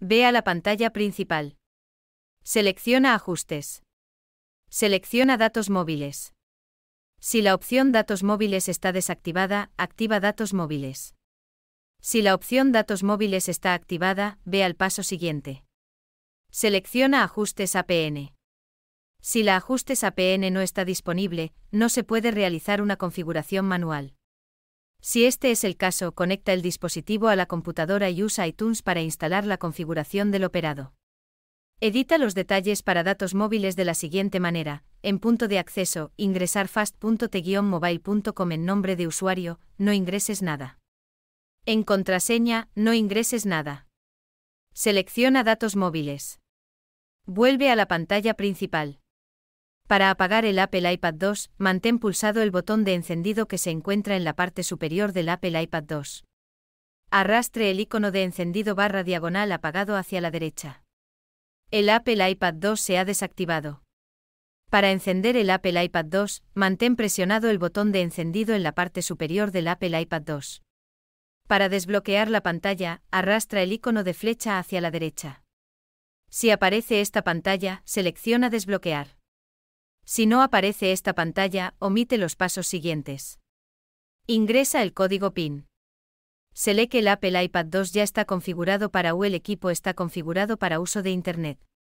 Ve a la pantalla principal. Selecciona Ajustes. Selecciona Datos móviles. Si la opción Datos móviles está desactivada, activa Datos móviles. Si la opción Datos móviles está activada, ve al paso siguiente. Selecciona Ajustes APN. Si la Ajustes APN no está disponible, no se puede realizar una configuración manual. Si este es el caso, conecta el dispositivo a la computadora y usa iTunes para instalar la configuración del operado. Edita los detalles para datos móviles de la siguiente manera. En punto de acceso, ingresar fast.t-mobile.com en nombre de usuario, no ingreses nada. En contraseña, no ingreses nada. Selecciona datos móviles. Vuelve a la pantalla principal. Para apagar el Apple iPad 2, mantén pulsado el botón de encendido que se encuentra en la parte superior del Apple iPad 2. Arrastre el icono de encendido barra diagonal apagado hacia la derecha. El Apple iPad 2 se ha desactivado. Para encender el Apple iPad 2, mantén presionado el botón de encendido en la parte superior del Apple iPad 2. Para desbloquear la pantalla, arrastra el icono de flecha hacia la derecha. Si aparece esta pantalla, selecciona desbloquear. Si no aparece esta pantalla, omite los pasos siguientes. Ingresa el código PIN. Se lee que el Apple iPad 2 ya está configurado para o el equipo está configurado para uso de Internet.